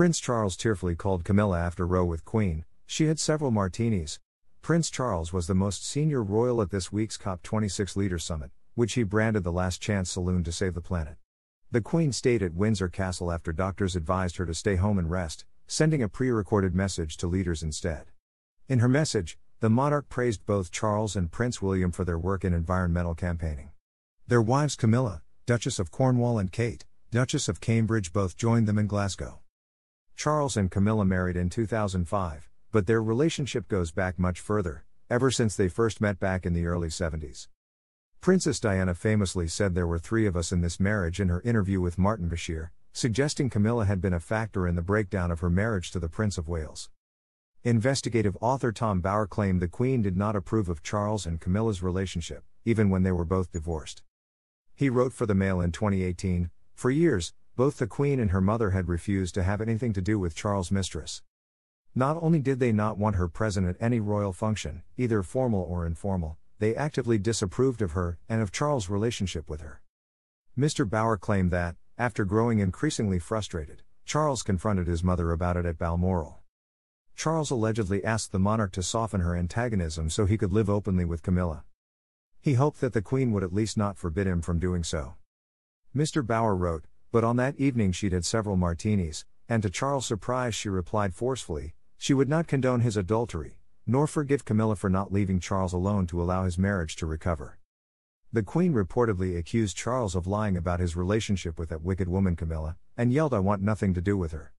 Prince Charles tearfully called Camilla after row with Queen, she had several martinis. Prince Charles was the most senior royal at this week's COP26 Leader Summit, which he branded the last chance saloon to save the planet. The Queen stayed at Windsor Castle after doctors advised her to stay home and rest, sending a pre recorded message to leaders instead. In her message, the monarch praised both Charles and Prince William for their work in environmental campaigning. Their wives Camilla, Duchess of Cornwall, and Kate, Duchess of Cambridge, both joined them in Glasgow. Charles and Camilla married in 2005, but their relationship goes back much further, ever since they first met back in the early 70s. Princess Diana famously said there were three of us in this marriage in her interview with Martin Bashir, suggesting Camilla had been a factor in the breakdown of her marriage to the Prince of Wales. Investigative author Tom Bauer claimed the Queen did not approve of Charles and Camilla's relationship, even when they were both divorced. He wrote for the Mail in 2018 For years, both the Queen and her mother had refused to have anything to do with Charles' mistress. Not only did they not want her present at any royal function, either formal or informal, they actively disapproved of her and of Charles' relationship with her. Mr. Bauer claimed that, after growing increasingly frustrated, Charles confronted his mother about it at Balmoral. Charles allegedly asked the monarch to soften her antagonism so he could live openly with Camilla. He hoped that the Queen would at least not forbid him from doing so. Mr. Bauer wrote, but on that evening she'd had several martinis, and to Charles' surprise she replied forcefully, she would not condone his adultery, nor forgive Camilla for not leaving Charles alone to allow his marriage to recover. The Queen reportedly accused Charles of lying about his relationship with that wicked woman Camilla, and yelled, I want nothing to do with her.